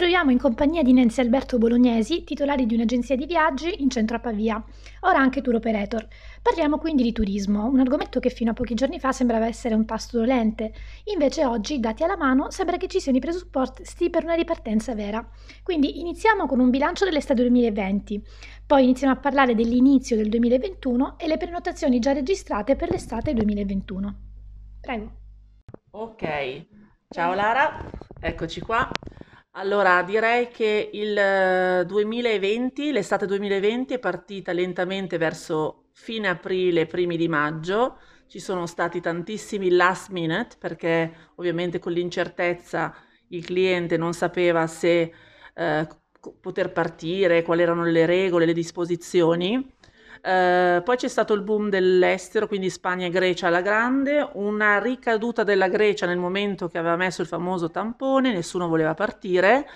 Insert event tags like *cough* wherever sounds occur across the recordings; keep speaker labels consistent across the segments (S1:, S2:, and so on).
S1: troviamo in compagnia di Nancy Alberto Bolognesi, titolare di un'agenzia di viaggi in centro a Pavia, ora anche tour operator. Parliamo quindi di turismo, un argomento che fino a pochi giorni fa sembrava essere un tasto dolente, invece oggi, dati alla mano, sembra che ci siano i presupposti per una ripartenza vera. Quindi iniziamo con un bilancio dell'estate 2020, poi iniziamo a parlare dell'inizio del 2021 e le prenotazioni già registrate per l'estate 2021.
S2: Prego. Ok, ciao Lara, eccoci qua. Allora, direi che il 2020, eh, l'estate 2020 è partita lentamente verso fine aprile, primi di maggio. Ci sono stati tantissimi last minute perché ovviamente con l'incertezza il cliente non sapeva se eh, poter partire, quali erano le regole, le disposizioni eh, poi c'è stato il boom dell'estero, quindi Spagna e Grecia alla grande, una ricaduta della Grecia nel momento che aveva messo il famoso tampone, nessuno voleva partire.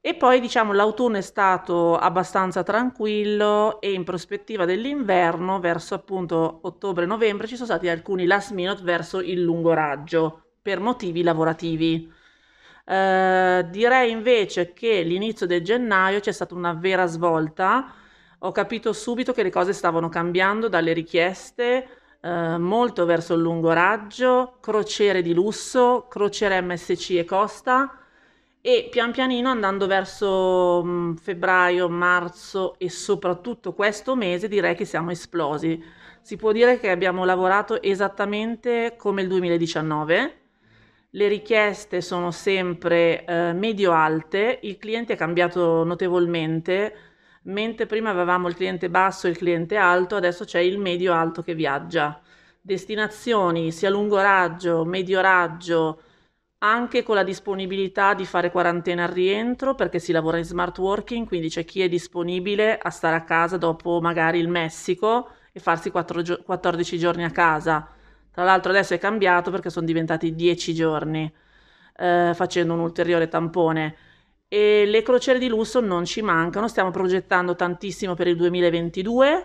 S2: E poi diciamo l'autunno è stato abbastanza tranquillo e in prospettiva dell'inverno, verso appunto ottobre-novembre, ci sono stati alcuni last minute verso il lungo raggio per motivi lavorativi. Eh, direi invece che l'inizio del gennaio c'è stata una vera svolta ho capito subito che le cose stavano cambiando dalle richieste eh, molto verso il lungo raggio, crociere di lusso, crociere MSC e Costa e pian pianino andando verso mh, mm, febbraio, marzo e soprattutto questo mese direi che siamo esplosi. Si può dire che abbiamo lavorato esattamente come il 2019 le richieste sono sempre eh, medio-alte, il cliente è cambiato notevolmente, Mentre prima avevamo il cliente basso e il cliente alto, adesso c'è il medio alto che viaggia. Destinazioni sia lungo raggio, medio raggio, anche con la disponibilità di fare quarantena al rientro perché si lavora in smart working, quindi c'è chi è disponibile a stare a casa dopo magari il Messico e farsi 4, 14 giorni a casa. Tra l'altro adesso è cambiato perché sono diventati 10 giorni eh, facendo un ulteriore tampone e le crociere di lusso non ci mancano, stiamo progettando tantissimo per il 2022,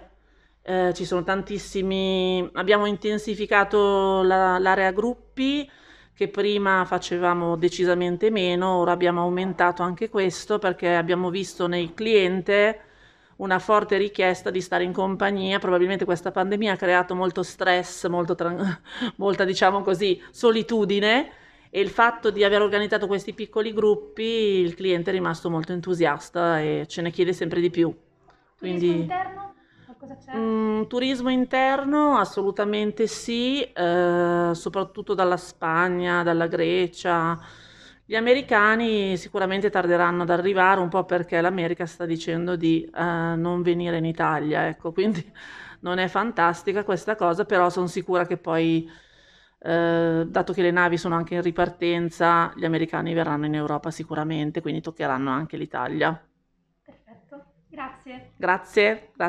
S2: eh, ci sono tantissimi, abbiamo intensificato la, l'area gruppi che prima facevamo decisamente meno, ora abbiamo aumentato anche questo perché abbiamo visto nel cliente una forte richiesta di stare in compagnia, probabilmente questa pandemia ha creato molto stress, molto, *laughs* molta diciamo così solitudine e il fatto di aver organizzato questi piccoli gruppi, il cliente è rimasto molto entusiasta e ce ne chiede sempre di più. Quindi, Mm, turismo interno assolutamente sì, eh, soprattutto dalla Spagna, dalla Grecia. Gli americani sicuramente tarderanno ad arrivare un po' perché l'America sta dicendo di eh, non venire in Italia, ecco, *laughs* quindi non è fantastica questa cosa, però sono sicura che poi eh, dato che le navi sono anche in ripartenza, gli americani verranno in Europa sicuramente, quindi toccheranno anche l'Italia.
S1: Perfetto, grazie.
S2: Grazie. grazie.